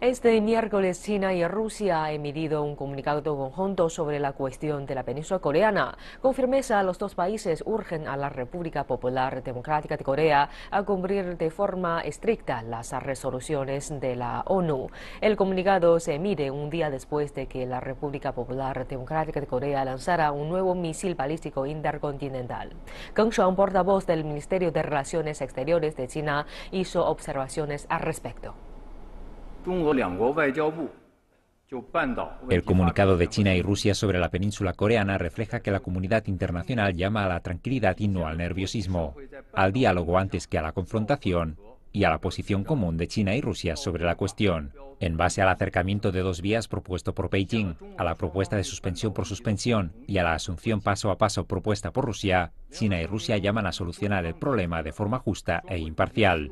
Este miércoles China y Rusia han emitido un comunicado conjunto sobre la cuestión de la península coreana. Con firmeza, los dos países urgen a la República Popular Democrática de Corea a cumplir de forma estricta las resoluciones de la ONU. El comunicado se emite un día después de que la República Popular Democrática de Corea lanzara un nuevo misil balístico intercontinental. Kang Shuang, portavoz del Ministerio de Relaciones Exteriores de China, hizo observaciones al respecto. El comunicado de China y Rusia sobre la península coreana refleja que la comunidad internacional llama a la tranquilidad y no al nerviosismo, al diálogo antes que a la confrontación y a la posición común de China y Rusia sobre la cuestión, en base al acercamiento de dos vías propuesto por Beijing, a la propuesta de suspensión por suspensión y a la asunción paso a paso propuesta por Rusia, China y Rusia llaman a solucionar el problema de forma justa e imparcial.